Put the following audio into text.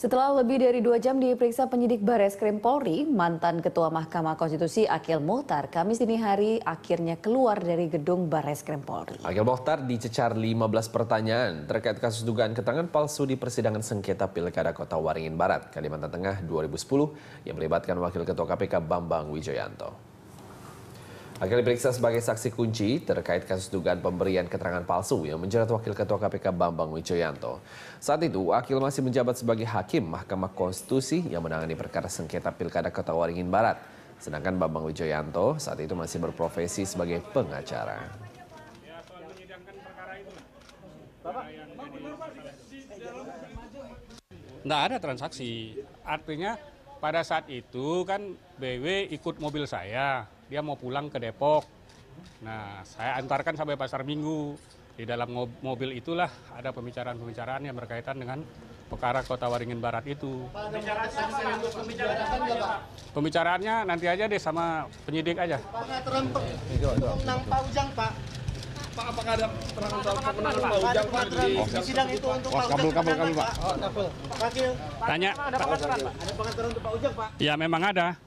Setelah lebih dari dua jam diperiksa penyidik Bares Krim Polri, mantan Ketua Mahkamah Konstitusi Akil Mohtar, Kamis dini hari akhirnya keluar dari gedung Bares Krim Polri. Akil Mohtar dicecar 15 pertanyaan terkait kasus dugaan ketangan palsu di persidangan sengketa Pilkada Kota Waringin Barat, Kalimantan Tengah 2010 yang melibatkan Wakil Ketua KPK Bambang Wijoyanto. Akhirnya diperiksa sebagai saksi kunci terkait kasus dugaan pemberian keterangan palsu yang menjerat Wakil Ketua KPK Bambang Wijoyanto. Saat itu, Wakil masih menjabat sebagai hakim Mahkamah Konstitusi yang menangani perkara sengketa pilkada Kota Waringin Barat. Sedangkan Bambang Wijoyanto saat itu masih berprofesi sebagai pengacara. Tidak ada transaksi. Artinya pada saat itu kan BW ikut mobil saya, dia mau pulang ke Depok. Nah, saya antarkan sampai pasar Minggu. Di dalam mobil itulah ada pembicaraan-pembicaraan yang berkaitan dengan perkara Kota Waringin Barat itu. Pembicaraannya nanti aja deh sama penyidik aja. Pak, ada terang itu untuk Tanya. Ya, memang ada.